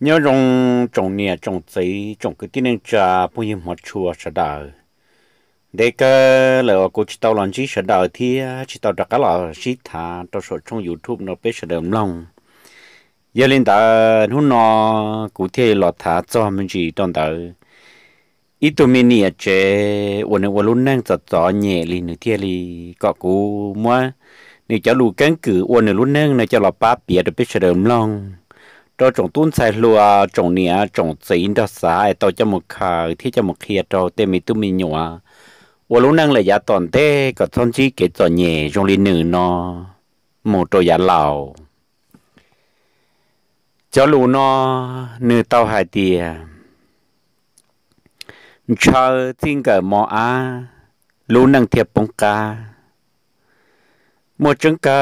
nhớ rong trồng nè trồng giấy trồng cái tin nên trà bôi hiểm một chùa sợ đời để cái lỡ cô chỉ tao làm gì sợ đời thì à, chỉ tao đặt cái lọ chỉ thả tao sợ trong youtube nó biết sợ đời lòng giờ lên ta hôm nọ cụ thể lọ thả cho mình chỉ toàn tao ít tụi mình nè chế ổn ổn luôn năng giật gió nhẹ lên nữa thì li có cụ mua nếu cháu lù cán cửa ổn ổn luôn năng là cháu lọ ba bìa được biết sợ đời lòng cho trồng tuôn xài lúa trồng nĩa trồng xin đó xài tao cho một khờ thì cho một khía cho tê mi tu mi nhọ và lúc năng là giá toàn tê có thôn chí kế tỏ nhẹ trong linh nữ nó một trò giá lào cho lũ nó nữ tao hai tìa chờ tin cả mò á lũ năng thiệp bóng ca một chúng ta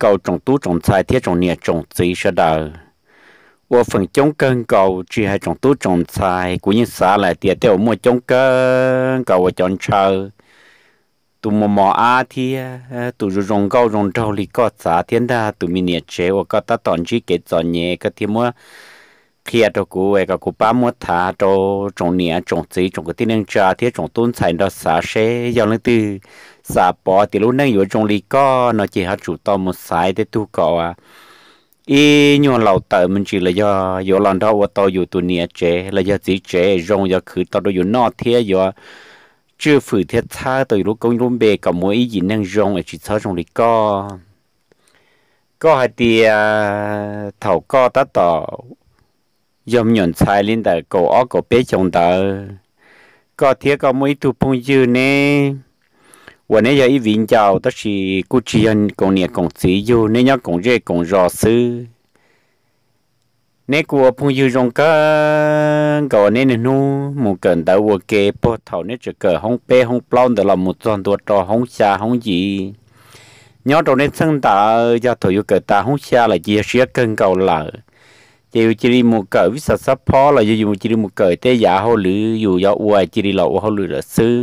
cầu trồng tú trồng 菜 thiết trồng nhiệt trồng gì sẽ đời và phần chống cân cầu chỉ hay trồng tú trồng 菜 của những xã lại tiệt tiêu một chống cân cầu và chọn chờ tụ mò mò a thì tụ rồi rồng cầu rồng trâu lì có xã thiên đa tụ mình nhiệt chế và có ta tòn chỉ kết chọn nhẹ cái thiên mua khi đó cụ về các cụ ba mua thà cho trồng nhiệt trồng gì trồng cái thiên năng trà thiết trồng tuôn 菜 đó xã sẽ giao lên từ xả bỏ thì lúc nãy vừa trong lý có nó chỉ hát chủ to một sai để tu cọ à ý nhon lầu tờ mình chỉ là do do lần đó tôi dù tu nia chế là do chỉ chế rong do khử tao đó dù nọ thế do chưa phử thiết tha tôi lúc công luôn bề cả mỗi ý gì năng rong chỉ sao trong lý có có hai tia à, thầu có ta tỏ dòng nhận sai lên tờ cổ ó cổ bé chồng tờ có thiết có mấy tu phong dư nè วันนี้ยังอีวิ่งเจ้าตั้งชีกูเชียนกงเนี่ยกงสีอยู่เนี่ยยังกงเย่กงรอซื้อเนี่ยกูพูดอยู่ตรงกันก่อนเนี่ยนู้มึงเกินแต่ว่าเก็บพอเท่านี้จะเกิดห้องเป้ห้องปล้อนแต่เราหมดจนตัวจอห้องชาห้องยีย้อนตรงนี้ซึ่งตาจะถอยเกิดตาห้องชาเลยเจียเสียเกินเก่าหล่ะจะอยู่จีรีมุกเกิดวิสัสพอเลยอยู่จีรีมุกเกิดเตยาเขาหรืออยู่ยาอวยจีรีเราเขาหรือซื้อ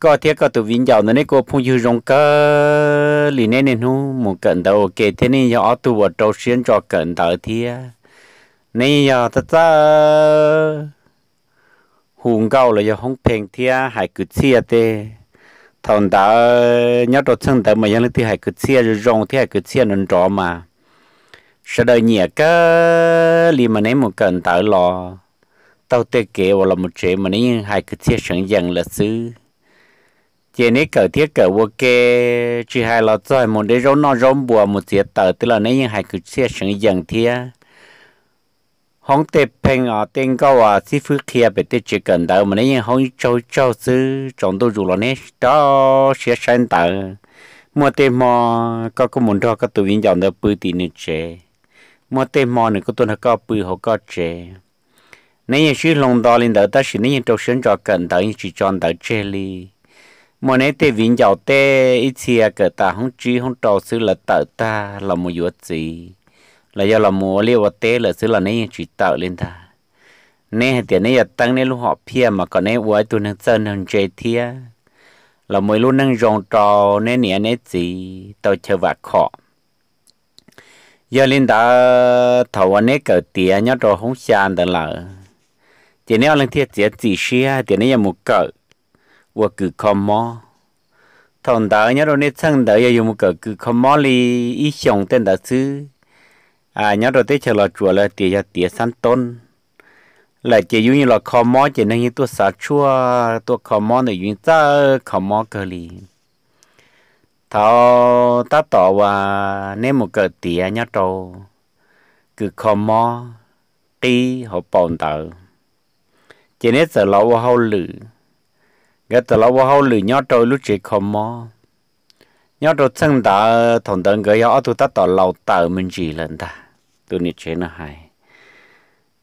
có thiết có tụ vinh dạo nên cô phong dư rong cơ lì nên nên nu một cận đầu ok thế nên do tụ ở trâu xuyên cho cận đầu thia nên do ta ta hùng cao là do không phèn thia hải cứ chia tê thằng ta nhớ đồ chân tớ mà nhớ lên thì hải cứ chia rong thì hải cứ chia nên rõ mà sau đó nhẹ cơ lì mà nên một cận đầu lò tao tê kê vào là một chế mà nên hải cứ chia sẵn dần là xứ chế này cởi thiết cởi vô kê chỉ hai lọ rồi một đứa rau nó rau bùa một tiết tờ tức là nấy những hai cứ xe sừng dần thia hong tê peng ở tên cao à si phứ kia bị tê chỉ cần đầu mà nấy những hong châu châu sư chọn tôi dù là nấy đó xe sáng tờ mua tê mò có có muốn đó có tụi viên dòng đó bự tì nữa chế mua tê mò nữa có tôi nó có bự họ có chế nấy những sư lồng đo lên đó ta xin nấy những trâu sân cho cần đó những chỉ chọn đó chế li mà nãy tê vĩnh giàu tê ít à cỡ ta không trí không trao sư là tợ ta là một yếu gì là do là mùa liêu tê là sư là nấy chỉ tợ lên ta nè tiền nãy giờ tăng nãy lúc họ pia mà còn nãy uái tu năng sơn năng chơi thia là mỗi lúc nâng rong trò nãy nè nãy gì tao chờ vạc khó giờ lên ta thầu anh ấy cỡ tía nhớ trò không sàn đó là tiền nãy lần thiết chỉ chỉ xia tiền nãy giờ một cỡ ว่าคือคอมมอทอนตาเนี่ยเราเนี่ยทั้งเดียอยู่มันก็คือคอมมอลีอีชงเต้นตาซื้ออ่าเนี่ยเราเตะเฉลาจัวเลยเตียเตียสั้นต้นหละจะอยู่นี่เราคอมมอจะนั่งตัวสาชั่วตัวคอมมอเนี่ยอยู่เจ้าคอมมอเกาหลีท้าตาต่อว่าเนี่ยมันเกิดเตียเนี่ยโตคือคอมมอตีหัวปอนเตอเจเนสเราว่าเขาหลือ cái từ lâu hậu lử nhớ trôi lúc chỉ không mò nhớ trôi chân đã thằng đơn cái ở tụi ta tỏ lâu tờ mình chỉ lần ta tụi nít chế nó hay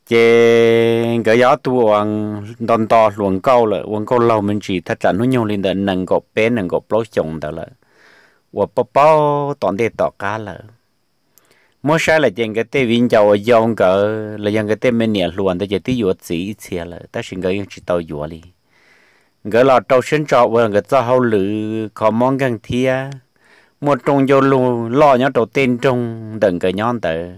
chế cái yếu tụi ông đòn to luồng câu là luồng câu lâu mình chỉ thật chẳng nó nhau lên đợt nâng gộp bé nâng gộp lối chồng đó là và bao bao toàn đề tỏ cá là mỗi sáng là chuyện cái tê vinh chào dòng cỡ là dòng cái tê mình nhẹ luồn tới chơi tí yuột gì ít xia là ta xin cái chỉ tao yuột đi người là trâu sinh trọ và người ta hầu lử khó mong gần thia một trong vô lù lo nhớ đầu tiên trong đừng gỡ nhon tử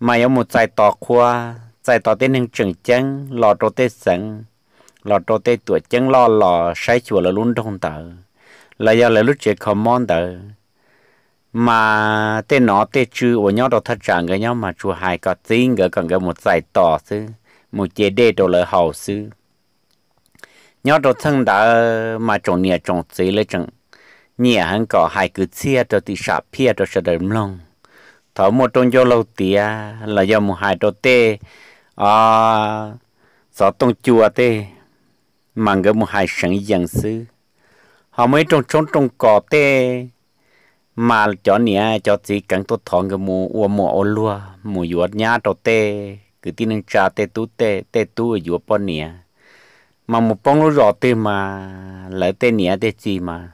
mà có một giải tỏ khoa giải tỏ tên những trường chân lo trâu tiên sẵn lo trâu tiên tuổi chân lo lo sai chùa là luôn trong tử là do là lúc chuyện khó mong tử mà tên nó tên chư của nhau đầu thật trạng gỡ nhau mà chùa hai có tiếng gỡ còn gỡ một giải tỏ sư một chế đê đồ lợi hậu sư nhớ đồ thân đã mà trồng nhà trồng dễ lấy trồng nhà hơn có hai cứ chia cho tí sạp pia cho sợ đầm lông thở một trong cho lâu tía là do một hai đồ tê à sợ tông chùa tê mang cái một hai sẵn dân sư họ mới trồng trong trồng cỏ tê mà cho nhà cho chỉ cần tốt thọn cái mù ua mù ô lua mù yuột nhá đồ tê cứ tin trà tê tú tê tê tú ở yuột bọn nhẹ mà một bông nó rõ tên mà lại tên nhẹ để gì mà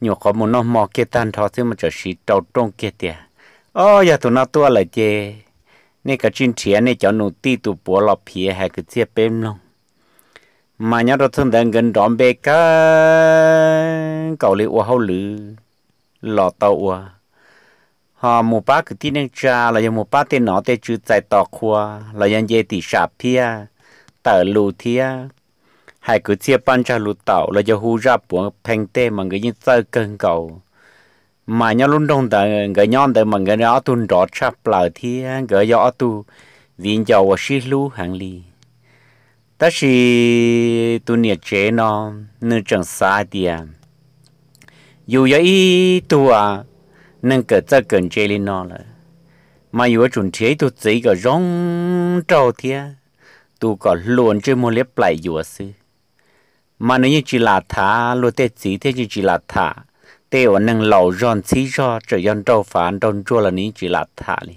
nhiều có một nó mò kia tan thọ thế mà trở sĩ trâu trong kia tiệt ô giờ tụi nó tua lại chê nên cái chuyện trẻ này cháu nụ ti tụ bố lọ phía hay cứ chia bếm luôn mà nhớ đó thân đang gần đón bê cá cậu lấy ua hậu lử lọ tàu ua họ một ba cứ tin nên cha là giờ một ba tên nó tên chữ tại tọt khoa là dân dê tỷ sạp phía tờ lù thia hai cứ chia ban cho lụt tàu là cho hú ra buồn thành tế mà người như tơ cơn cầu mà nhau luôn đông tờ người nhon tờ mà người đó tuôn rõ chắp lại thi, người gió tu viên giàu và xí lũ hàng lì ta xì tu nhiệt chế nó nên chẳng xa tiề dù giờ tu à nên cỡ tơ cơn chế lên nó là mà dù chuẩn chế tu chỉ có rong trâu thi, tu có luôn chơi mua liếp lại dù xưa mà nó như chỉ là thả lúa tê chỉ thế như chỉ là thả tê ở nâng lẩu giòn xí cho trời giòn trâu phán đông chua là ní chỉ là thả đi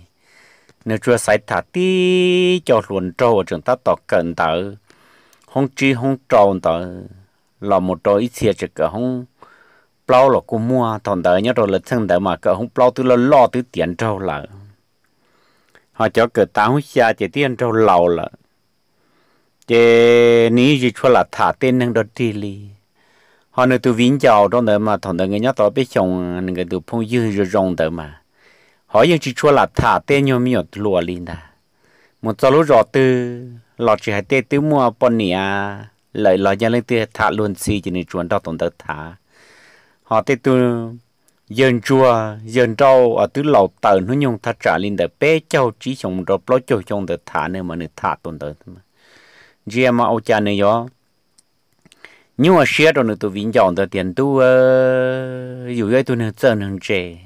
nếu chua sai thả tí cho luồn trâu ở trường ta tỏ cận tớ không chi không trâu tớ là một trâu ít xìa chỉ cả không plau là cũng mua thằng tớ nhớ rồi là thân tớ mà cỡ không plau tôi là lo tôi tiền trâu là họ cho cỡ tao xia chỉ tiền trâu lầu là chế ní gì cho là thả tên năng đó đi li họ nơi tôi Vinh chào đó nữa mà thằng người nhớ tao biết chồng người tôi phong dư rồi rong đó mà họ yêu chỉ cho là thả tên nhau miệt lùa li nà một số lúc rõ tư lọ chỉ hai tê tứ mua bọn nè à, lợi lọ nhà lên tê thả luôn xì chỉ nên chuẩn đó tổng tớ thả họ tê tư dân chùa dân rau ở tứ lầu tờ nó nhung thả trả lên tờ bé châu chỉ chồng đó lo cho chồng tớ thả nên mà nên thả tổng tớ mà giờ mà ông cha này gió nhưng mà xe rồi nữa tôi vĩnh chọn tôi tiền tu ờ, dù vậy tôi nữa chơi nữa chơi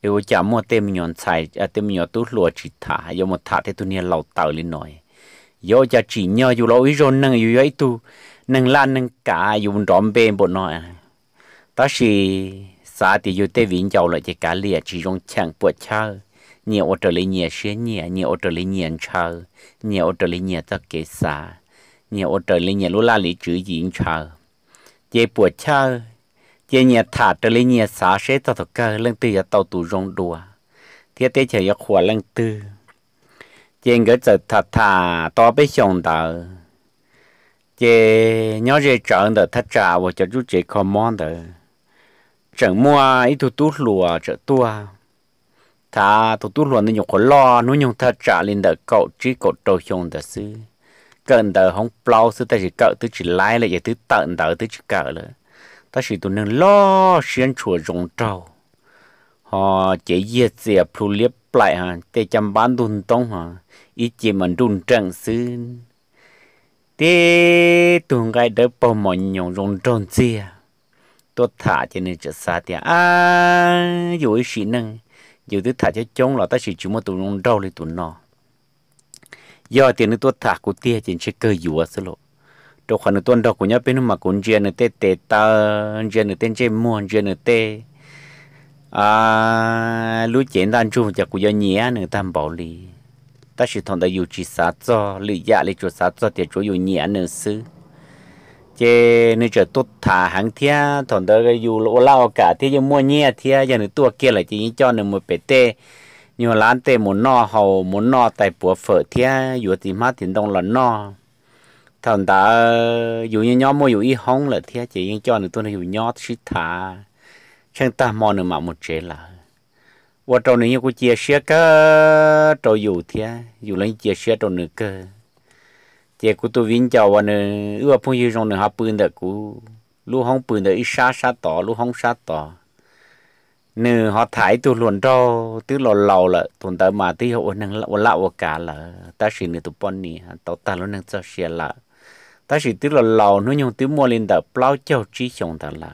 yêu cha mua tem nhọn xài à, tem nhọn tu lúa chỉ thả yêu một thả thì tôi nè lầu tàu lên nổi yêu cha chỉ nhau dù lâu ý rồi nâng dù vậy tu nâng lan nâng cả dù mình đón bên bộ nọ ta chỉ xã thì dù tê vĩnh chọn lại chỉ cả lìa chỉ rong chẳng bột chơi nhiều ô tô lên nhiều xe nhiều nhiều ô tô lên nhiều chờ nhiều ô tô lên nhiều tất cả xa nhiều ô tô lên nhiều lúa la lý chữ gì chờ chế buổi chờ chế nhiều thả trở lên nhiều xa xe tàu tàu cơ lên từ giờ tàu tù rong đùa thiết tế chờ giờ khóa lên từ chế ngỡ giờ thả thả to bế xong tàu chế nhớ chế chọn tờ thắt trà và cho chú chế common tờ chẳng mua ít thu tú lùa chợ tua ta tụt tụt luôn nhiều khó lo nó nhung thật trả lên đỡ cậu chỉ cậu trâu chung đời sư cần đời không plau sư ta chỉ cậu tới chỉ lái lại giờ tới tận đời tới chỉ cậu nữa ta chỉ tụt nâng lo xuyên chùa rồng trâu họ chỉ dễ dễ phu liếp lại ha tê chăm bán đun tông ha ít chỉ mình đun trăng sư thế tuần gai đỡ bao mọi nhung rồng tròn xia tôi thả cho nên chợ xa tiệt à dối xí năng dù thứ thả cho chống là ta chỉ chúng mà tụi nó đau thì tụi nó do tiền tôi thả của tia chỉ chỉ cơ dùa số lộ đồ khoản tôi đau của nhá bên nó mà còn chuyện là tê tê ta chuyện là tên chơi mua chuyện là tê à lũ chuyện đang chung chả của do nhía nữa tam bảo lý ta chỉ thằng ta yêu chỉ sát cho lý dạ lý chỗ sát cho tiền chỗ dù nhía nữa xứ chế nếu chờ tốt thả hàng thia thằng đó cái dù lỗ lao cả thì cho mua nhẹ thia giờ nữa tua kia là chỉ như cho nữa một bể tê nhiều lán tê một no hầu một no tại bùa phở thia dù thì mát thì đông là no thằng đó dù như nhau mua dù y hông là thia chỉ cho nữa tua nó dù nhót chỉ thả chẳng ta mò nữa mà một chế là và trâu nữa như cô chia sẻ cái trâu dù thia dù lên chia sẻ trâu cơ chị cô tôi vinh chào anh nữa ưa phong yêu trong nữa hấp bươn được cô lúc không bươn được ít xa xa tỏ lúc không xa tỏ nè họ thải tôi luôn cho tôi lò lầu là tồn tại mà tí hộ năng lão lậu cả là ta chỉ nửa tụ bọn nè tao ta luôn năng cho xe là ta chỉ tôi lò lầu nói nhung tôi mua lên được bao cho trí chồng đó là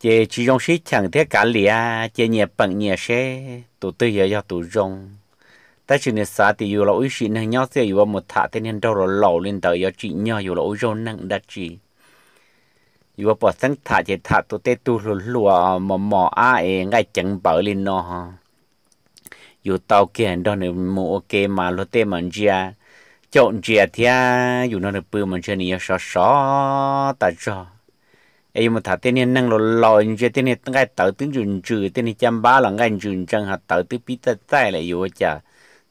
chị chỉ trong sĩ chẳng thế cả lìa chị nhẹ bằng nhẹ xe tôi tôi giờ giờ tôi rong ta chỉ nên xả thì dù là ui xin hàng nhau sẽ dù một thả tên hiện đau rồi lẩu lên tới giờ chỉ nhau dù là ui rô nặng đã chỉ dù bỏ sáng thả thì thả tôi tê tu lùa lùa mà mò a ấy ngay chẳng bảo lên nó ha dù tàu kia đó này mua ok mà lô tê mà chia chọn chia thì dù nó được bự mà chơi này sò sò ta cho ấy thả tên hiện năng lò lò chơi tên hiện ngay tới tiếng chừng chữ tên hiện chăm ba là ngay chừng chẳng hạt tới tiếng pita tai lại dù chả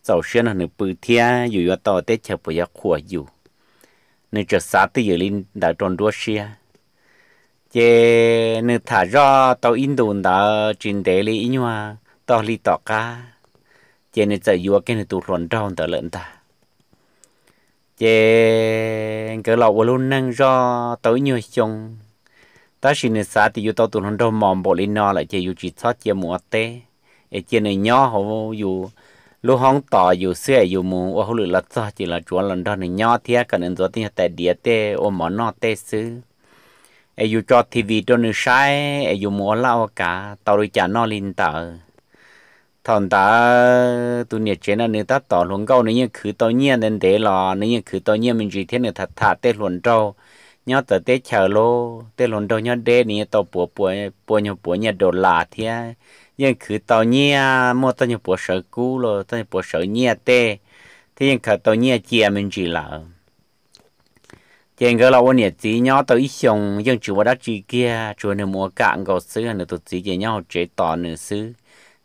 sau xe nó nửa bự thia dù yo to tết chờ bây giờ khua dù nửa chờ sát tới giờ linh đã tròn đua xe chế nửa thả ra tàu in đồn đã trên đế lý nhua tàu li to ca chế nửa chờ yo cái nửa tụt ròn rau tờ lợn ta chế cái lọ luôn năng ra tới nhiều chung ta xin nè sa thì yêu tao tụi nó đâu mòn bộ lên nó lại chế yêu chỉ thoát chơi mua tê, ở chơi này nhỏ họ vô lúc hóng tỏ dù xe dù mù ô hô lửa cho chỉ là chúa lần đó này nhỏ thế cần nên rồi tại địa tê ô món nọ tê xứ ai dù cho TV cho nữ sai ai dù mua lao cả tao rồi trả nó lên tờ thằng ta tu nhiệt chế là ta tỏ luôn câu nếu như cứ tao nhiên nên thế là nếu như cứ tao nhiên mình chỉ thế nữa thật thà tê luôn trâu nhớ tờ tê lô tê luôn trâu nhớ đê này tao bùa bùa bùa nhớ bùa nhớ đồ lạ thế nhưng cứ tàu nhia mua tao nhiều bộ sở cũ rồi tao nhiều bộ sở nhia tê thì nhưng cứ tàu nhia chia mình chỉ là trên cái là ôn nhiệt tí nhau tao ít xong nhưng chủ đã chỉ kia chủ nên mua cạn gạo sứ nữa tổ chức chỉ nhau chế tỏ nữa sứ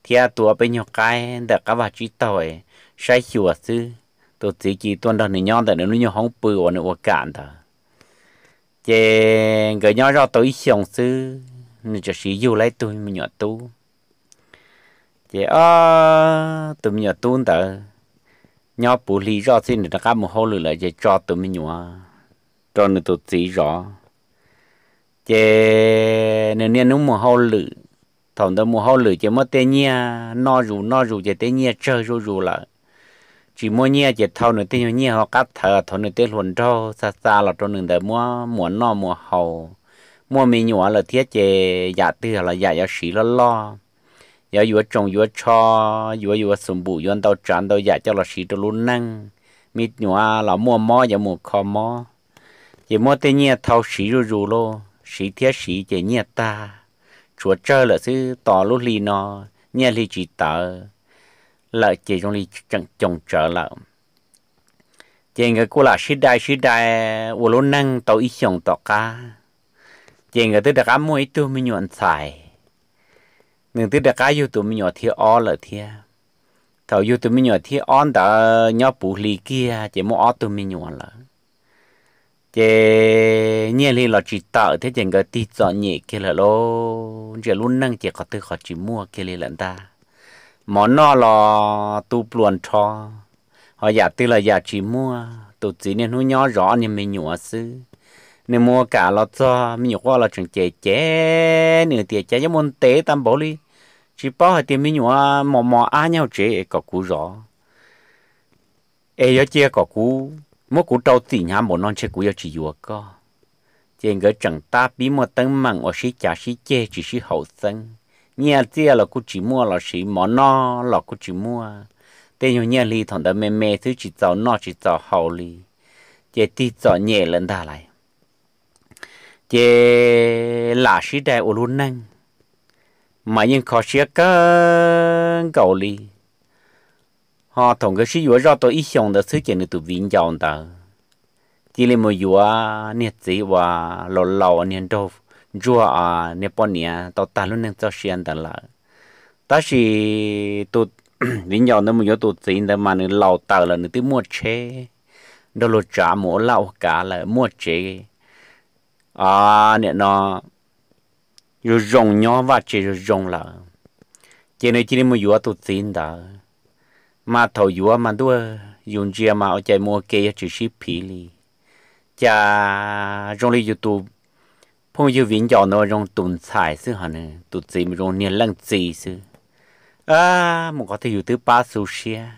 thì à tụa bên nhau cái để các vật chỉ tỏi sai chùa sứ tổ chức chỉ tuần đó nữa nhau để nó nhau không bự nữa mua cạn thôi trên cái nhau ra tao ít xong sứ nên chỉ sử dụng lấy tôi mình nhỏ tu chị ở ờ, tụi mình tuôn tờ nhau bù lì rõ xin được các một hồ lửa lại chỉ cho tụi mình nhua cho nên tụi chỉ rõ chỉ nên nên nung một hồ lửa thằng đó một hồ lửa chỉ mất tên nhia no rủ no rủ chỉ tên nhia chơi rủ rủ lại chỉ mua nhia chỉ thâu nữa tên nhia họ cắt thở thằng nữa tên luồn trâu xa xa là cho nên để mua mua no mua hồ mua mình nhua là thiết chế giả dạ tư là giả dạ giả sĩ là lo cho sum bù đào đào dạ mít nhua mua mua lo ta 有有种有炒，有有全部用到转到也叫了许多路能，米牛啊老摸摸也摸靠摸，也摸得捏头洗入入咯，洗贴洗也捏大，chúa chơi là xứ tỏ lúc lì nó nhẹ lì chỉ tờ là chỉ trong lì chẳng trồng trở là chỉ người cô là sĩ đại sĩ đại u lô năng tàu ít xong tàu cá chỉ người tới đặc ám mỗi tu mình nhuận xài nên tới đã cá yêu tụi mình nhỏ thì o là thia thầu yêu tụi nhỏ thì on đã nhỏ bù lì kia chỉ mua on tụi mình nhỏ là chỉ nhiên li là chỉ tạo thế chỉ cái tí chọn nhẹ kia là lô chỉ luôn năng chỉ có tư có chỉ mua kia li lần ta món nó là tu pluồn cho họ giả tư là giả chỉ mua tụi chỉ nên hú nhỏ rõ nên mình nhỏ xứ nếu mua cả là cho mình nhục là chuẩn chế chế nửa tiền chế cho môn tế tam bảo đi chỉ bảo hai tiền mình nhục mò mò á nhau chế có cú rõ ai giờ chia có cú mỗi cú trâu tỉ nhà một non chế cú giờ chỉ vừa co trên người chẳng ta bí một tấn mặn ở sĩ cha sĩ chế chỉ sĩ hậu sinh, nhà chia là cú chỉ mua là sĩ mò no là cú chỉ mua tên nhau nhà li thằng đó mê mê thứ chỉ giàu no chỉ giàu hậu li chế tí giàu nhẹ lên ta lại chế là sĩ đại ô luôn năng mà nhưng khó xia cả cầu li họ thằng cái sĩ vừa ra tôi ít xong đã xứ chuyện được tụi viên giáo ta chỉ là một vừa niệm gì và lò lò nhiệt đâu rùa à niệm bọn nhiệt tao ta luôn năng cho xuyên ta là ta chỉ tu viên giáo nó một vừa tụi gì đó mà nó lò tàu là nó tự mua chế đó là trả mua lò cả là mua chế à nè nó rồi rồng nhỏ và chỉ rồi rồng là chỉ này chỉ mua dúa tụt tin đó mà thầu dúa mà đua dùng chia mà ở chạy mua kia chỉ ship phí li cha rồng li youtube phong dư vĩnh cho nó rồng tụn xài sư hả nè tụt gì mà rồng niên lăng gì sư à một có thể dùng tới ba số xe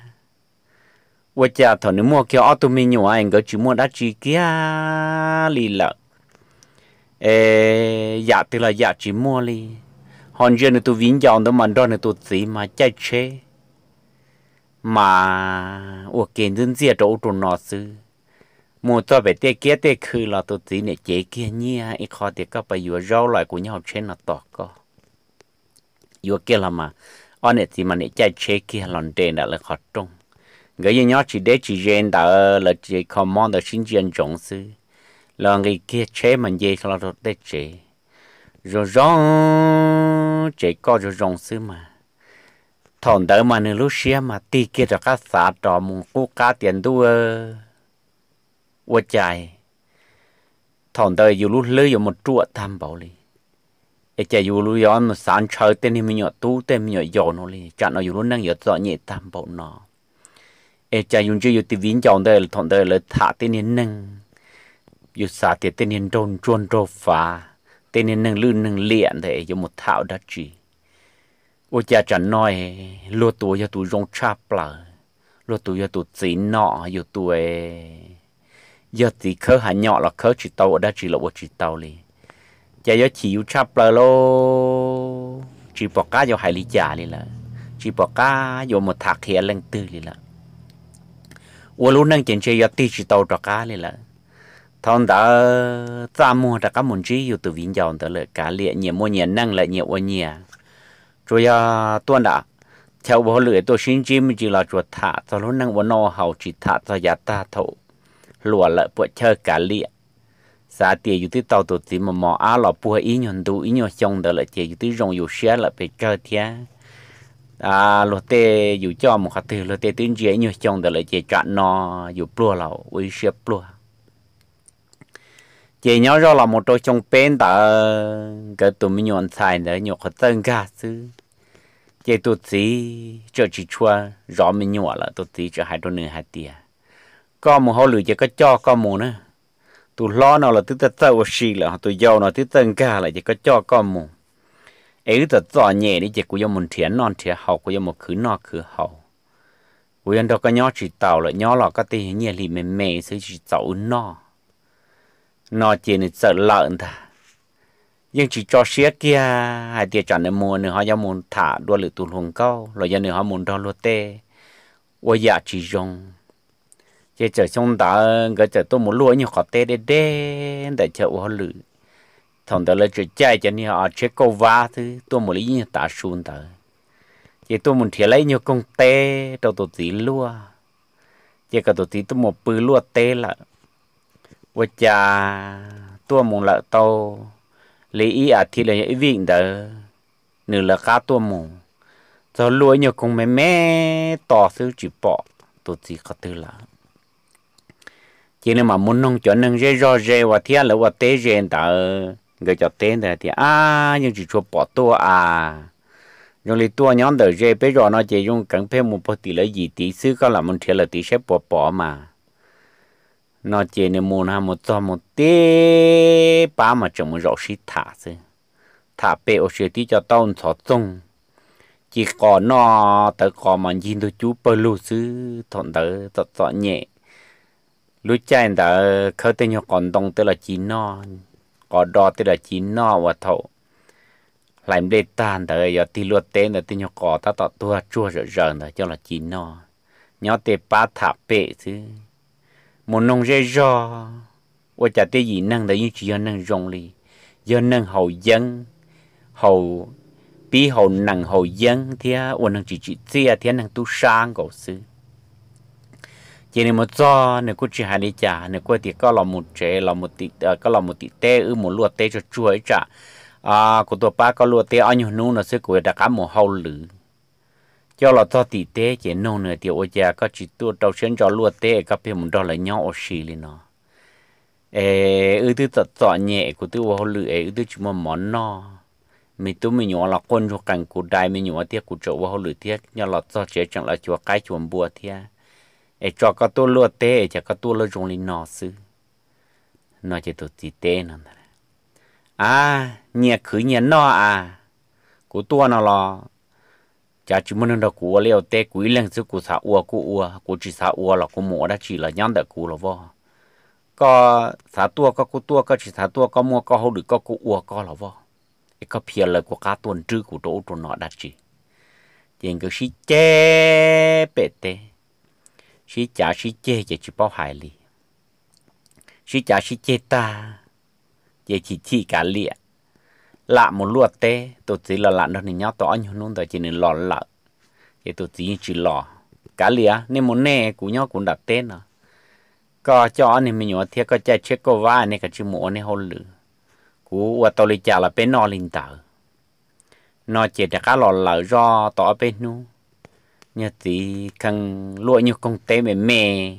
và cha thầu nếu mua kia auto menu à, anh có chỉ mua đã chỉ kia li lợ ê dạ là dạ chỉ mua đi hòn giờ này tôi vĩnh dọn đó mà đó này tôi gì mà chạy chế mà ở kiện dân dìa chỗ chỗ nó sư mua cho về tiết kia tiết khứ là tôi gì này chế kia nhỉ, ít khó tiết có phải vừa rau lại của nhau trên là to co. vừa kia là mà anh ấy thì mà này chạy chế kia lần trên đã là khó trông người nhớ chỉ để chỉ riêng đã là chỉ command là sinh viên trọng sư là người kia chế mình gì là được để chị rồi rong chị có rồi rong xứ mà thằng đỡ mà nửa lúc xia mà ti kia là các xã trò mùng cú cá tiền đua ua chạy thằng đỡ dù lúc lưới dù một chuột tam bảo đi ai chạy dù lúc yon mà sáng chơi tên thì mình nhọ tu tên mình nhọ giò nó đi chặn nó dù lúc năng nhọ dọn nhẹ tam bảo nó ai chạy dùng chưa dù tivi chọn đời thằng đỡ lấy thả tên nên năng. อยู่สาเตเตนินโดนจวนโรฟ้าเตนินหนึ่งลื่นหนึ่งเลี่ยนแต่อยู่หมดเท้าดัชจีโอจะจันน้อยลัวตัวยาตัวรงชาเปล่าลัวตัวยาตัวสีหนออยู่ตัวยาตีเขาหาหนอหรอเขาจิตโตดัชจีหรอว่าจิตโตเลยจะยาจิวชาเปล่าโลจีปอกก้าอยู่หายลิจ่าเลยล่ะจีปอกก้าอยู่หมดถักเขียนเล่งตื้อเลยล่ะวัวรู้นั่งเจนเชียตีจิตโตตอกก้าเลยล่ะ thông đã ra mua ra các món chi yêu từ vinh giàu tới lại cả liệt nhiều mua nhiều năng lại nhiều ôn nhiều rồi à tuần đã theo bố lưỡi tôi xin chim chỉ là chuột thả cho lúc năng bố no hầu chỉ thả cho giá ta thổ lùa lại bộ chơi cả liệt giá tiền yêu tới tàu tổ tí mà mò á là bùa ý nhon đủ ý nhon chồng tới lại tiền yêu tới rong yêu xe lại bị chơi thế à lô tê yêu cho một hạt tiền lô tê tuyên chế nhon chồng tới lại tiền chọn no yêu bùa lẩu uy xe bùa chị nhớ rõ là một trò trong bên đã cái tụi mình nhọn xài nữa nhọn có tên cả chứ chị tụi chị cho chị chua rõ mình nhọn là tụi chị cho hai đứa nữa hai tia có một hồi lười chị có cho có một nữa tụi lo nào là tụi ta tao xì là tụi giàu nào tụi tên cả là chỉ có cho có một ấy tụi tỏ nhẹ đi chị cũng dùng một thiền non thiền hậu cũng dùng một khứ nọ khứ hậu cũng dùng đâu có nhỏ chỉ tàu là nhỏ là có tiền nhẹ thì mềm mềm sẽ chỉ tàu nọ nó chỉ nên sợ lợn ta nhưng chỉ cho xía kia hai tia chọn nên mua nữa họ giao muốn thả đua lửa tuôn hùng câu rồi giờ nữa họ muốn đo lúa tê ôi dạ chỉ dùng chỉ chờ xong ta cái chờ tôi muốn lúa như họ tê đê đê để chờ họ lửa thằng đó là chỉ chạy cho nên họ chế câu vá thứ tôi muốn lấy như ta xuống tới chỉ tôi muốn thiệt lấy như công tê đâu tôi tí lúa chỉ cả tôi tí tôi một bự lúa tê là vợ cha tua mùng lợ tô lý ý à thì là những vịn đỡ nửa là cá tua mùng rồi lúa nhiều cùng mẹ mẹ tỏ sư chỉ bỏ tổ chỉ có tư là chỉ nên mà muốn nông cho nông dễ do dễ và thiên là và tế dễ đỡ người cho tên thì thì à nhưng chỉ cho bỏ tua à nhưng lý tua nhóm đỡ dễ bây giờ nó chỉ dùng cần phải một bộ tỷ lệ gì tí sư có là mình thiệt là tí sẽ bỏ bỏ mà nó chỉ nên muốn ham một to một tí ba mà trồng một rau xí thả chứ thả bê ở xí tí cho tao thọ tung chỉ còn nó tới còn mà nhìn tôi chú bơ lù chứ thằng đó tọt tọt nhẹ lúc chạy đã khơi tên nhau còn đông tới là chín nó còn đo tới là chỉ nó và thầu làm đề tan tới giờ tí luật tên là tên nhau có ta tao tua chua rợ rờn rồi cho là chín nó nhau tê ba thả bê chứ một nông dân do ô chả tế gì năng đấy chỉ do năng rong li do năng hậu dân hậu bí hậu năng hậu dân thì ô năng chỉ chỉ tia thì năng tu sang cổ sư chỉ nên một do nếu cô chỉ hai đi trả nếu cô thì có là một trẻ là một tỷ à, có là một tỷ tê ư một lúa tê cho chuối trả à của tôi ba có lúa tê anh hùng nó sẽ của đặc cả một hậu lử cho là cho tỷ tế chỉ nô nửa thì ô già có chỉ tu đầu sen cho lúa tế các bên một đó là nhỏ ô xì lên nó ê ư tư tọt tọt nhẹ của tư ô lự ê ư tư chỉ một món no mình tu mình nhỏ là quân cho cảnh của đại mình nhỏ tiếc của chỗ ô lự tiếc nhau là cho chế chẳng là chùa cái chùa bùa thia ê cho có tu lúa tế chả có tu lúa trồng lên nó sư nó chỉ tu tỷ tế nó à nhẹ khử nhẹ no à của tua nó lo cha chú muốn nó cú leo té quỷ lên chứ cú xả uo cú uo cú chỉ xả uo là cú mua đã chỉ là nhăn đã cú là vô có xả tua có cú tua có chỉ xả tua có mua có hậu được có cú uo có là vô có phía lời của cá tuần trư của chỗ chỗ nọ đã chỉ tiền cứ xí chê bể té xí chả xí chê chỉ chỉ bao hại li xí chả xí chê ta chỉ chỉ chỉ cả liệt lạ một lúa tê tôi chỉ là lạ đó thì nhau tỏ nhiều nung tại chỉ nên lò lợ thì tôi chỉ chỉ lọ cả lìa nên muốn nè của nhau cũng đặt tên à có cho anh mình nhỏ thiệt có chạy chết có va nên cả chữ mũ nên hôn lử của ua tôi lấy chả là bên nọ linh tử, nó chỉ để cá lọ lợ do tỏ bên nu nhà tí khăn lụa như công tế mẹ mẹ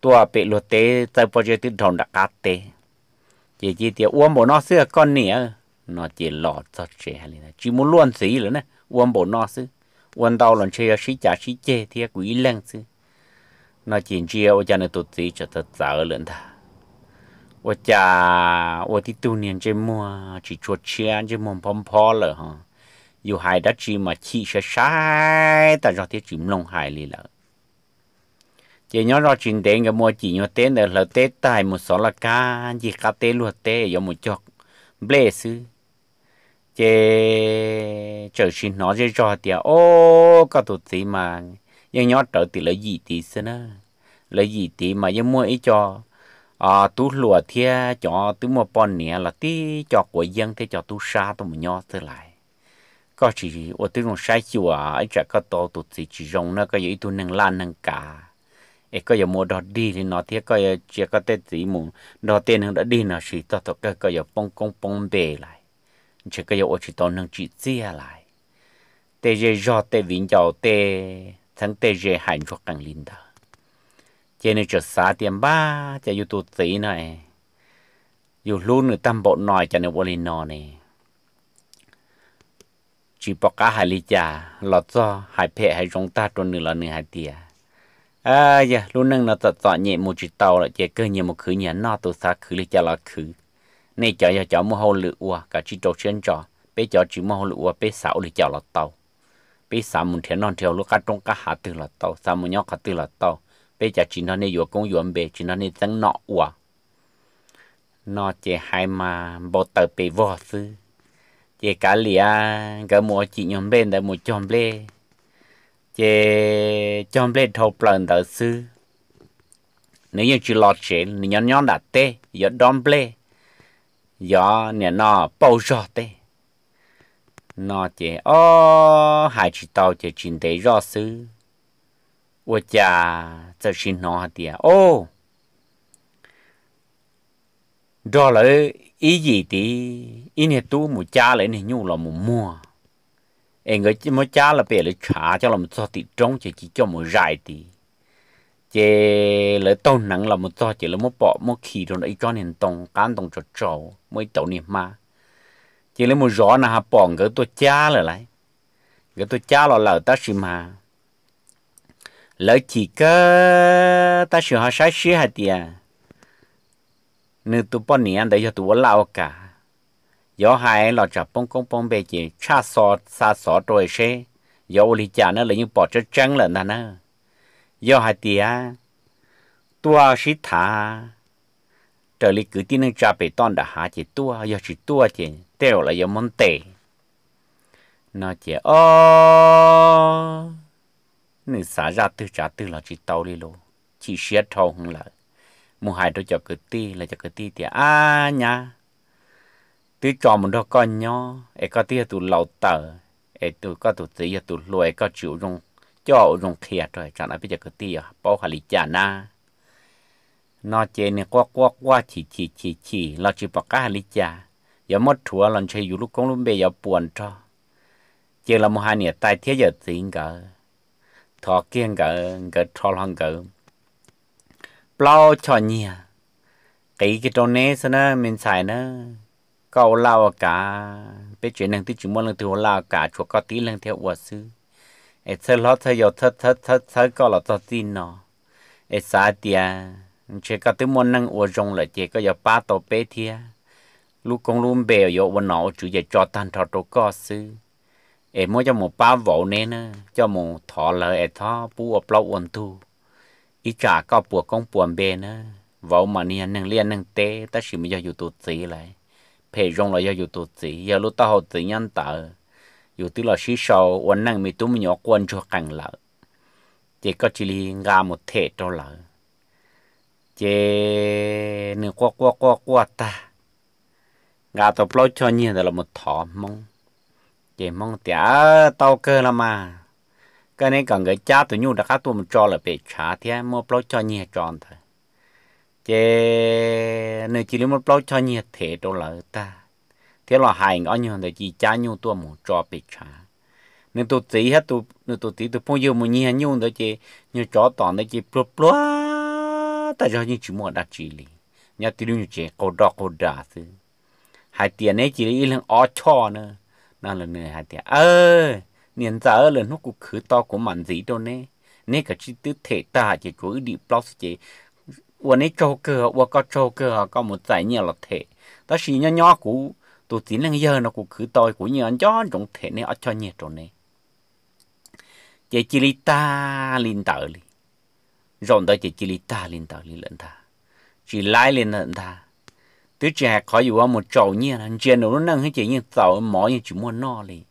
tua bị lụa tế tại bao giờ tự thòng đặt cá tế chỉ chỉ tiếc uống bộ nó xưa con nỉa à nó chỉ lọ cho trẻ lên chỉ muốn luôn gì nữa nè uống bộ nó chứ uống đau lần chơi sĩ trả sĩ chê thì quý lên chứ nó chỉ chia ô cha này tụt gì cho thật sợ lận ta ô cha ô thì tu niên chơi mua chỉ chuột chia chơi mua pom pom lợ hả dù hai đã chỉ mà chỉ sẽ sai ta cho thiết chìm lông hai lì lợ chỉ nhớ ra chuyện tiền cái mua chỉ nhớ tên là lợ tết tài một số là cá chỉ cá tê luộc tê giống một chọc bless chế trở xin nó dễ cho thì ô có tụt gì mà nhưng nhớ trở thì lấy gì tí xí nữa lấy gì tí mà nhưng mua ấy cho à tú lùa thia cho tú mua pon nè là tí cho của dân thế cho tú xa tôi mà nhớ thế lại có chỉ ô tí còn sai chịu à ấy chả có tổ tụt gì chỉ rồng nó có gì tôi nâng lan nâng cả ấy có giờ mua đó đi thì nó thế có giờ chỉ có tết gì mùng đó tiền nó đã đi nó chỉ tao tao có có giờ bông công bông bề lại chỉ cái yêu chỉ tao nâng chỉ chia lại tê dê do tê vĩnh giàu tê thằng tê dê hạnh cho càng linh đó cho nên cho xá tiền ba cho yêu tu tí này yêu luôn người tâm bộ nói cho nên vô linh nó này chỉ bỏ cả hai ly cha lọt do hai phe hai chúng ta tuần nữa là nửa hai tia à giờ dạ, luôn nâng nó tọt tọt nhẹ một chỉ tàu là chỉ cơ nhẹ một khứ nhẹ no tu xa khứ lý cha là khứ nay cho cho chợ mua hồ lửa cả chỉ trâu trên cho, bây giờ chỉ mua hồ lửa bây sáu thì cho là tàu bây sáu muốn thiên non theo lúc cá trong cá hạ từ là tàu sáu muốn nhóc cá từ là tàu bây giờ chỉ nó này vừa công vừa bề chỉ nó này tăng nọ ủa nọ chỉ hai mà bộ tờ bị vô sư chỉ cả lìa cả mua chỉ nhóm bên để mua chom lê chỉ chom lê thâu plần tờ sư nếu như chỉ lọt chế nếu nhóm đặt tê giờ đom lê gió nè nó bao gió tê nó chỉ ô hai chỉ tàu chỉ chín để rõ sư ô cha cho xin nó tiệt ô đó là ý gì thì ý này tu một cha lại này nhu là một mua em người chỉ một cha là bè lại trả cho là một cho tị trống chỉ chỉ cho một rải thì chế lấy tàu nặng là một to chỉ lấy một bỏ một khí rồi lấy cho nên tông cán tông cho trâu mới tàu niệm ma chế lấy một gió là hạ bỏ cái tôi cha là lại cái tôi cha là lỡ ta xì mà lỡ chỉ có ta xì họ sai xí hả tiề nếu tụi bọn này để cho tụi lao cả gió hai là chập bông công bông bề chỉ cha sọ sa sọ rồi xe gió lì chả nó là những bỏ chất trắng là nè do hai tia tua sĩ thả trở lại cứ tin cha bị ton đã hạ chỉ tua do chỉ tua chỉ tèo là do món tệ nó chỉ ô nữ xả ra tư trả tư là chỉ tàu đi luôn chỉ xé thâu không là mua hai cho cái ti là cái ti thì à nha tư cho một đôi con nhỏ ấy có tia tụ lầu tờ ấy tụ có tụ tí tụ lùi có chịu จาอรงเขียดเลยจากนั้นไปจากกตีอ่ะป้าขลิจานานอเจเนี่ยกวักวักว่าฉีฉีฉีฉีเราจีปากกาลิจาอย่ามดถั่วหลอนใช้อยู่ลูกกงลุ่มเบยอย่าป่วนท้อเจลามหาเนี่ยตายเทียดสิงกะทอเกี้ยงกะกะทอลังกะเปล่าชอเนี่ยตีกิตรงนี้ซะนะมินสายนะ เกาเล่ากาเป็นเจนังที่จิมวนเรื่องที่หัวเล่ากาชัวก็ตีเรื่องเทียวอวดซื้อ ai thơ lo thơ yo thơ thơ thơ thơ có là thơ tin nó ai xa tia chế có tới muốn năng ua rong là chế có yo ba tổ bê thia lúc con luôn bèo yo ua nó chủ giờ cho tan thọ tổ có sư ai mua cho một ba vỗ nên cho một thọ lợi ai thọ bu ua plau uẩn thu ít trả có bùa con buồn bê nữa vỗ mà nia năng liên năng tê ta chỉ mới do youtube gì lại phê rong là do youtube gì giờ lúc ta học tự nhân tạo อยู่ตุลอชิชอวันนั่งมีตุ้มหยอกวนชัวกังเหลอเจก็จิลีงาหมดเทศเหลอเจนึกว่ากว่ากว่ากว่าตางาตัวปล่อยชอเนี่ยแต่ละหมดถอมงเจมงเตียเตาเกอละมาก็ในก่อนก็จ้าตัวยูดักตัวมันจอละเปชาเทียมปล่อยชอเนี่ยจอนเถอะเจเนื้อจิลีมปล่อยชอเนี่ยเทศเหลอตา thế là hai ngõ như thế chỉ cha nhau tua một trò bị trả nên tôi tí hết tôi nên tôi tí tôi phong yêu một nhia nhu đó chứ như chó tỏ đó chứ plop plop ta cho như chỉ một đặc chỉ lý nhà tiêu như chế cổ đỏ cổ đà thứ hai tiền ấy chỉ là lần ó cho nữa nó là nửa hai tiền ơ niên giờ là nó cũng khứ to của mảnh gì đâu nè nè cả chi tư thể ta chỉ chú đi plop chế วันนี้โจเกอร์ว่าก็โจเกอร์ก็หมดใจเนี่ยหรอเถอะแต่สิ่งย่อๆกู tu tín lăng giờ nó cũng cứ tôi của như anh cho trong thể này ở cho nhiệt rồi này chỉ chỉ li ta liên tờ li rồi đó chỉ chỉ li ta liên tờ li lận ta chỉ lái lên lận ta tứ trẻ khỏi dù một trầu nhiên anh chị nó nâng hết chị như tàu mỏi như chỉ muốn no li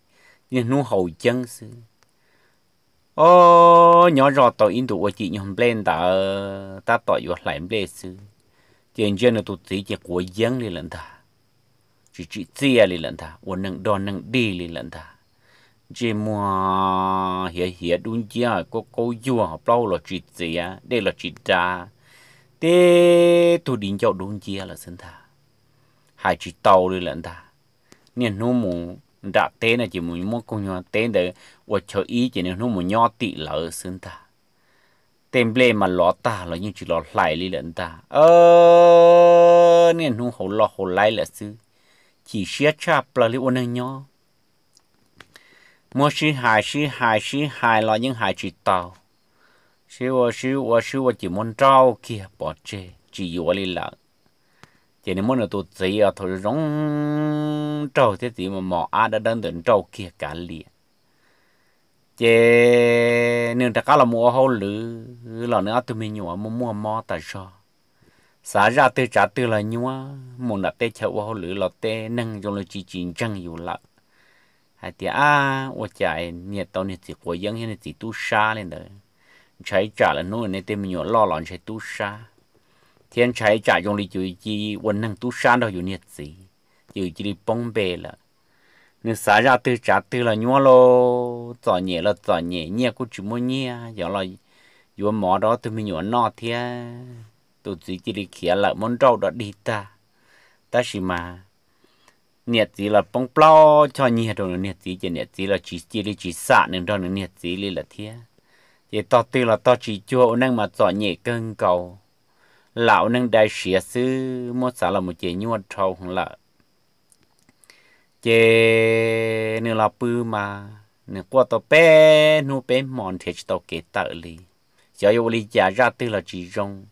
như nu hầu chân sư ô nhỏ rò tàu in tụ của chị nhom lên ta ta tỏi vào lại lên sư chị anh chị nó tụ tí chị của dân li lận ta chỉ chỉ chia li lần ta uốn nâng đòn nâng đi li lần ta chỉ mua hiểu hiểu đun chưa có câu vua họ bao là chỉ chia đây là chỉ trả, thế tôi định cho đun chưa là sinh ta hai chỉ tàu li lần ta nên nó mù đã tên là chỉ muốn mua công nhân tên để ở chỗ ý chỉ nên nó muốn nhỏ là ở sinh ta tên ble mà lọ ta là như chỉ lọ lại li lần ta ơ nên nó hậu lọ hậu lại là xứ chỉ xia cha bờ li ôn anh nhau mua xí hài xí hài xí hài là những hài chỉ tàu xí ô xí ô xí ô chỉ muốn trao kia bỏ chê chỉ yếu li lợ chỉ nên muốn là tụt gì à thôi rong trâu thế thì mà mỏ a đã đơn đến trâu kia cả liền chỉ nên ta cá là mua hậu lử là nữa tụi mình nhổ mua mua mò tại sao xả ra từ trả từ là nhua một nát tê chậu hoa lử là tê nâng trong lời chỉ chính chẳng dù lạ hay thì à ô chạy nhiệt tao nhiệt thì quả dân hiện thì tu sa lên đấy chạy trả là nuôi nên tên mình nhỏ lo lắng chạy tu sa thiên chạy trả trong lời chỉ chỉ quân nâng tu sa đâu dù nhiệt gì chỉ chỉ đi bông bề là nên xả ra từ trả từ là nhua lo tỏ nhẹ là tỏ nhẹ nhẹ của chú mua nhẹ giờ là dù mỏ đó tụi mình nhỏ nọ thiên tụi chỉ chỉ đi khía là món rau đó đi ta ta chỉ mà nhiệt gì là bông plo cho nhiệt rồi nhiệt gì chỉ nhiệt gì là chỉ chỉ đi chỉ xả nên đó nên nhiệt gì đi là thế vậy to tư là to chỉ chua nên mà cho nhẹ cơn cầu lão nên đại sĩ sư một xả là một chế nhuận trâu không là chế nên là bư mà nên qua tàu bé nu bé mòn cho tàu kế tợ li giờ yêu lý giả ra tư là chỉ rong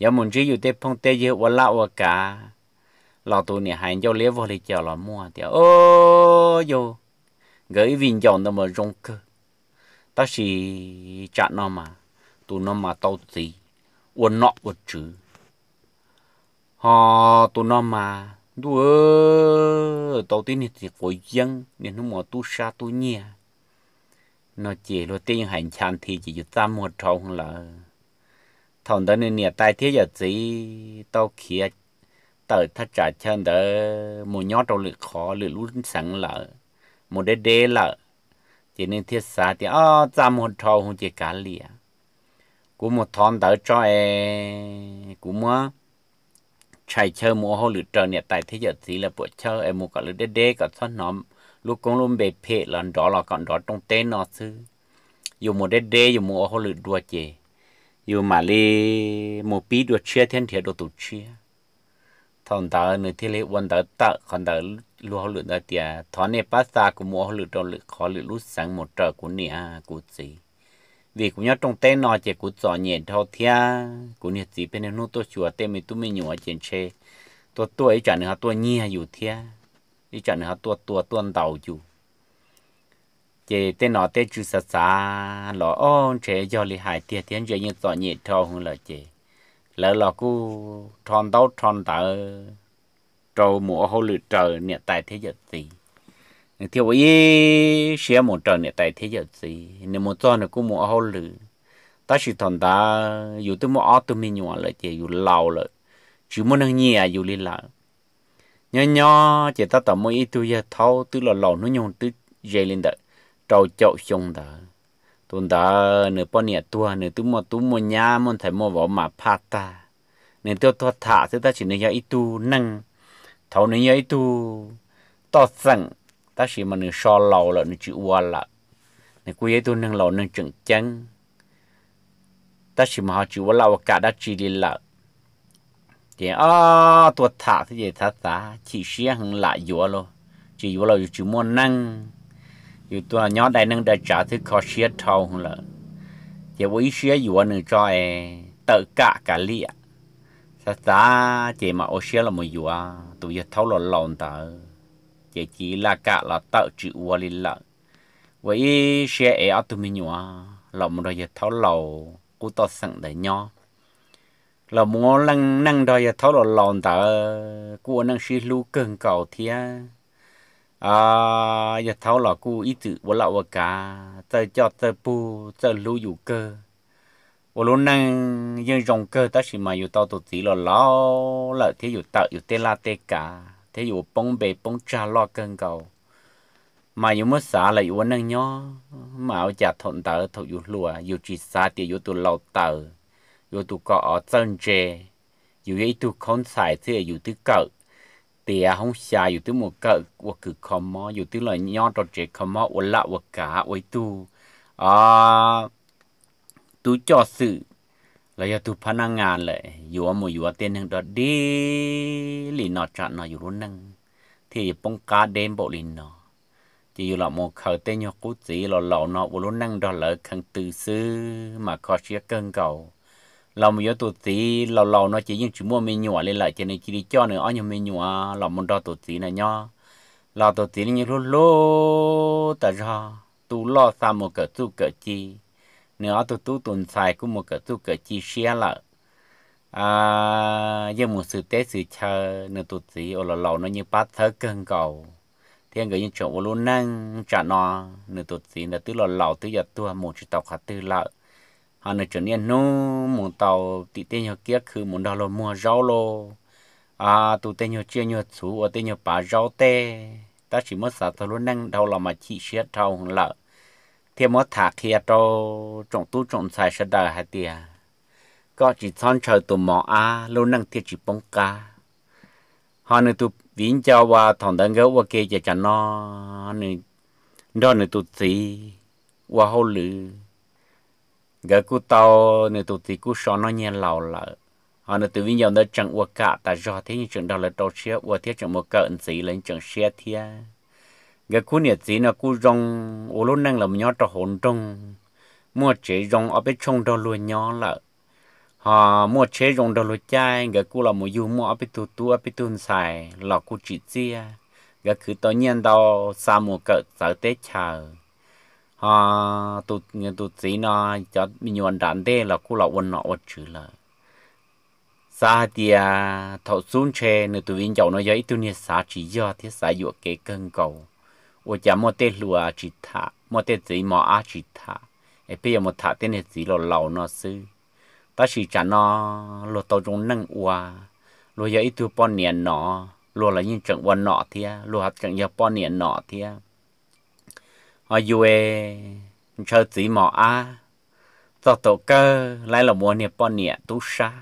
giờ muốn chỉ dùng tê phong tê giờ và lão cả lão tụ này hành cho lấy vô thì chờ mua thì ô yo gửi viên dọn nó mà rong cơ ta chỉ chặn nó mà tụ nó mà tao gì uốn nọ uốn chữ họ tụ nó mà đua tao tin thì phải dân nên nó mà tu sa tu nhia e, nó chỉ lo tiền hành chan thì chỉ tam một trâu là thằng đó nên nhà tai thiết giờ gì tao kia tờ thắt chặt chân đó một nhót đâu lưỡi khó lưỡi lú sẵn lợ một đế đế lợ chỉ nên thiết xa thì ó ra một trâu không chỉ cả lìa cú một thằng đỡ cho em cú mua chạy chơi mua hồ lự trời nhà tại thiết giờ gì là bộ chơi em mua cả lưỡi đế đế cả thoát nóm lúc con luôn bề phê lần đó là còn đó trong tên nó sư dùng một đế đế dùng một hồ lự đua chè ยูมาเลมูปีดวเชียเทียนเทียดตุเชียทอนตาเนื้อที่เลวันตาตะคอนตาลูหลุดเตียถอนในปัาษากูมัวหลุดตอนหลุดขอหลุดรู้สังหมดเจอกูเนี่ยกูสีวีกูยอดตรงเต้นนอเจกูจ่อนีย็นเท่าเทียกูเนี่ยสีเป็นนู่ตัวชัวเต้มีตุ้ไม่หนัวเจนเชตัวตัวไอ้จ่นเนื่อตัวเงียอยู่เทียไอ้จ่นเนื่อตัวตัวตัวเต่าอยู่ chị tên nó tên chú sá sá lọ ôn trẻ do lì hải tiệt tiến chuyện như tọa nhị thọ hơn là chị lỡ lọ cu tròn tao tròn tờ trâu mùa hô lự trời nè tại thế giới gì thì vậy xe một trời nè tại thế giới gì nếu một cho nó cũng mùa hô lự ta chỉ tròn ta dù tôi mua ô tô mình nhỏ lại chị dù lâu rồi chỉ muốn năng nhẹ à, dù lì lợ nhỏ nhỏ chị ta tao mua ít tôi giờ thâu tôi là lâu nó nhung tôi dây lên đợi trâu chậu chung đó tuần đó nửa bao nhiêu tua nửa tu mua tu mua nhà mua thầy mua vỏ mà ta, nửa tiêu tua thả thế ta chỉ nửa ít tu nâng, thầu nửa ít tu to sẵn ta chỉ mà nửa so lâu là nửa chịu qua là nửa ít tu nâng lâu nửa chừng chân ta chỉ mà họ chịu qua lâu cả đã chỉ đi là thì à tua thả thế gì thả thả chỉ xia hằng lại dúa luôn chỉ dúa lâu chỉ mua năng อยู่ตัวย้อนได้นึงได้จ่าที่คอเชียทองละเดี๋ยววิเชียอยู่วันหนึ่งจอยเตอกะกะเลียซาซาเจมาโอเชียละมอยู่อ่ะตัวยเท่าหล่นหล่นตาเจจีละกะละเตอจิวัวลิละวิเชียเออตุมิอยู่อ่ะเรามันเราเท่าเรากูต่อสั่งได้ย่อเรามัวลังนั่งเราเท่าหล่นหล่นตากูนั่งชิลูเกินเก่าเทีย à giờ tháo lọ cu ý tự bố lọ cả tờ cho tờ pu tờ lưu dụ cơ bố luôn năng dân rồng cơ ta chỉ mà dụ tao tổ tí lọ lọ là thế dụ tạo dụ tê la tê cả thế dụ bông bề bông trà lọ cân cầu mà dụ mất xả là dụ năng nhó mà áo chả thọn tờ thọ dụ lùa dụ chỉ xả thì dụ tụ lọ tờ dụ tụ có ở chân chê dụ ý tụ không xài thế dụ tụ cậu tìa không xa dù tới một cái, của cử khó mò dù tới là nhau trò trẻ khó mò ổ lạ ổ cả với tu à tu cho sự là do tu phá năng ngàn lại dù ở một dù ở tên đó đi lì nọ trả nó dù luôn năng thì bông cá đêm bộ lì nọ chỉ dù là một khởi tên nhau cú chỉ là lọ nọ ổ luôn năng đó lỡ khăn từ sư mà có chia cơn cầu lòng mình tổ tí lò lò nó chỉ những chú mua mình nhủa lên lại cho nên chỉ đi cho nữa anh mình nhủa lòng mình đo tụt tí này nhá lò tụt tí như lô lô ta ra tu lo xa một cỡ tu cỡ chi nữa tu tu tuần xài cũng một cỡ tu cỡ chi xia là à giờ một sự tế sự chờ nữa tổ tí ở lò lò nó như bắt thớ cần cầu thiên cái những chỗ luôn năng trả nó nữa tổ tí là tứ lò lò tứ giờ tua một chút tàu khá tư lợi hà nội chuyện nên nó muốn tàu tị tên nhau kia cứ muốn đào lô mua rau lô à tụ tên nhau chia nhau chú ở à, tên nhau bà rau tê ta chỉ mất sợ tao luôn năng đau lòng mà chỉ xét thâu lợ thêm mất thả kia cho trọng tu trọng xài sẽ đời hai tiền có chỉ thon trời tụ mỏ a luôn năng thiệt chỉ bông cá hà nội tụ vĩnh châu và thằng đàn gấu và kia cho nó nên đó là tụ gì và hậu lử gỡ cú tàu nè tụt thì cú sọ nó nhẹ lầu lợ họ nè tụi nhau nó chẳng uất cả ta do thế nhưng chẳng đâu là đầu xe uất thế chẳng một cận gì lên chẳng xia thia gỡ cú nè gì nó cú rong ô lô năng làm nhỏ cho hồn trong mua chế rong ở bên trong đầu luôn nhỏ lợ họ mua chế rong đầu luôn chai gỡ cú là một du mua ở bên tụ tu ở bên tuôn xài lọ cú chỉ xia, gỡ cứ tao nhiên đâu xa một cỡ sợ tết chờ à tụ tụ chỉ nó cho mình nhuận đàn đê là cô là quân nọ vật chữ là sa thì à thọ xuống xe nữa tụi viên cháu nó giấy tụi nè sa chỉ do thế sa dụ cái cân cầu ô chả mô tê lùa chỉ thả mô tê chỉ mò á chỉ thả ấy bây giờ mô thả tên nè chỉ lò lâu nó sư ta chỉ chả nó lò tàu trong nâng ua lò giấy tụi bọn nè nó lò là những trận quân nọ thia lò hạt trận giờ bọn nè nọ thia ở due chơi tí mò a tổ tổ cơ lại là muốn nẹp bọn nẹp tú sa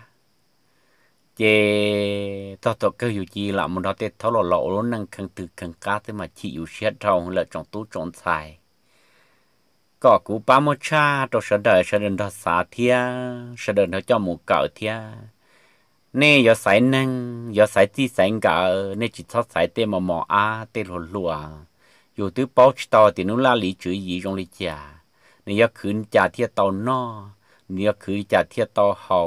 chế tổ tổ cơ dù chi là một đó tết thâu lò lỗ luôn năng cần từ cần cá thế mà chị dù xét thâu là trong tú trong xài có cú ba mô cha tôi sẽ đợi sẽ đợi đó xả thia sẽ đợi nó cho một cỡ thia nè giờ xài năng giờ xài chi xài cỡ nè chỉ thoát xài tê mà mỏ a tê lùa lùa อยู่ตื้อป๊อกตอตินุลาลีจือยีจงลิจาเนี่ยคืนจ่าเทียตอนอเนี่ยคือจ่าเทียตอเฮา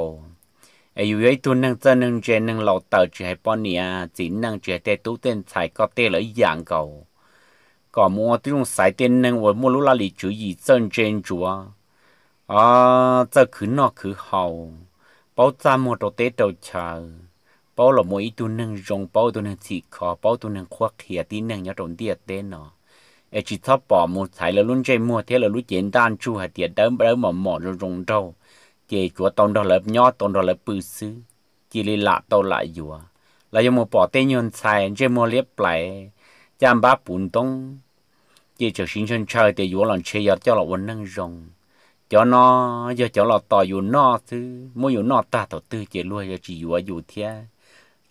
ไอ้อยู่ไอ้ตัวนึงเจนึงเจนึงเราเต่าจให้ป้อนเนี่ยจีนนังจือเตตู้เต้นใส่ก็เต้เลยอย่างเก่าก็อมัวตุ้งสายเต้นนึงวันมัวลุลาลีจือยีเจนเจนจัวอ๋อจะคืนนอกคือเฮาป๊อกจามัวตัวเต้ตัวชาเป้าหลอมวยตัวนึงจงปปอาตัวนึงจีคอปปอาตัวนึงควักเขียตีนึงยอดโดนเดียเต้นเนาะเอจิทับปอมูใส่ละลุ่นใจมัวเทละลุ่นเจนด้านชูหาเตียเดิมเดิมหมอหมอรงเจ้าเจจัวตอนดอลเลบย่อตอนดอลเลบปื้อซื้อจีลีละตอละยัวลายมัวปอเตยนใส่เจมัวเลียบไหลจามบ้าปุ่นตงเจจะชิงชนชายเตยัวหลังเชียร์เจ้าละวันนั่งรงเจ้าน้อเจ้าเจ้าละต่ออยู่นอซื้อมัวอยู่นอตาต่อตื้อเจรวยเจ้าจียัวอยู่เทีย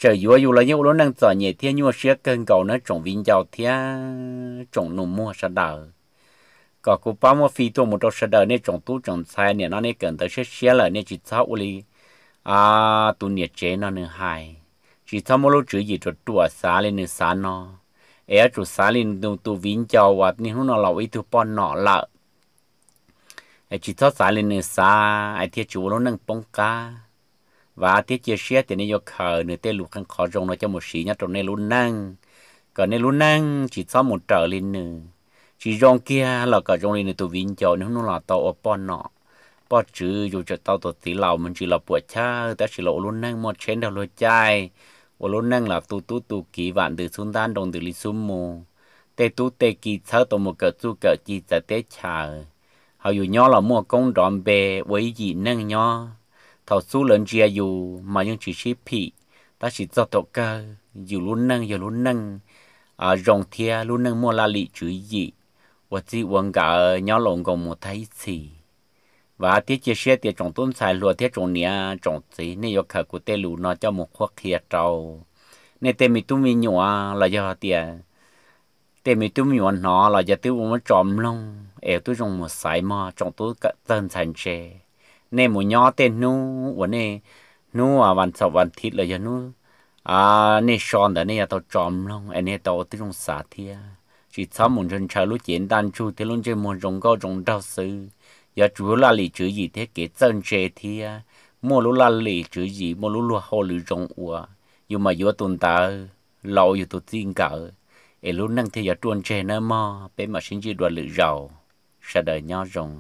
chờ vừa yếu là những lúc năng giờ nhẹ thiên nhưng mà xía cơn cầu nó trồng vinh giàu thiên trồng nụ mua sa đờ có cú bao mua phi tu một đôi sa đờ nên trồng tu trồng sai nè nó nên cần tới xía xía lại nên chỉ tháo uli à tu nhiệt chế nó nên hài chỉ tháo một lúc chữ gì cho tua xá lên nên xá nó ế chủ xá lên tu tu vinh giàu và nên hôm nào lâu ít tu pon nọ lợ chỉ tháo xá lên nên xá ai thiệt chủ lúc năng bông cá và tiết chia sẻ thì nên khờ nửa tên lục khăn khó rong nó cho một xí nhá trong này luôn năng còn này luôn năng chỉ sau một trở lên nữa chỉ rong kia là cả rong lên nữa tụ vinh cho nếu nó là tàu ở pon nọ bỏ chữ dù cho tao tổ tí lào mình chỉ là bữa cha ta chỉ lộ luôn năng một chén đầu lôi chai và luôn năng là tu tu tu kỳ vạn từ xuân tan đồng từ lý sum mù tê tu tê kỳ thơ tổ một cỡ tu cỡ chi ta tê chờ họ dù nhỏ là mua công đòn bè với gì năng nhỏ thầu su lớn chia dù mà những chỉ ship phi ta chỉ cho tổ cơ dù luôn nâng, dù luôn nâng, à rồng thia luôn nâng mua la lị chữ gì và chỉ quăng cả nhỏ lồng còn một thấy gì và tiết chia sẻ tiết trong tôn xài luật tiết trong nia trong gì nên yêu khởi của tê lù nó cho một khoác kia trâu nên tê mi tu mi nhỏ là do tiền tê mi tu mi nhỏ nó là do tiêu một trộm lông ẻo tôi trong một sải mà trong tôi cận tân thành chè เนหมูยอเต้นนู้วันเนนู้วันเสาร์วันอาทิตย์เลยยนู้อ่าเนชอนแต่เนี่ยตัวจอมลงไอเนี่ยตัวที่ลงสาธิียชีสามุนชนชาลุจิยนดันชูที่ลุงเจมุนจงก็จงเดาซื้ออย่าจูลาลีจือยีเทเกเจนเจทียมัวลุลาลีจือยีมัวลุลัวหัวลุจงอัวอยู่มาอยู่ตุนตาเราอยู่ตัวจริงเก่าเอลุนั่งเทียจวนเจเนมอเป็นมาชินจีดวนหรือเราเสดงย่อจง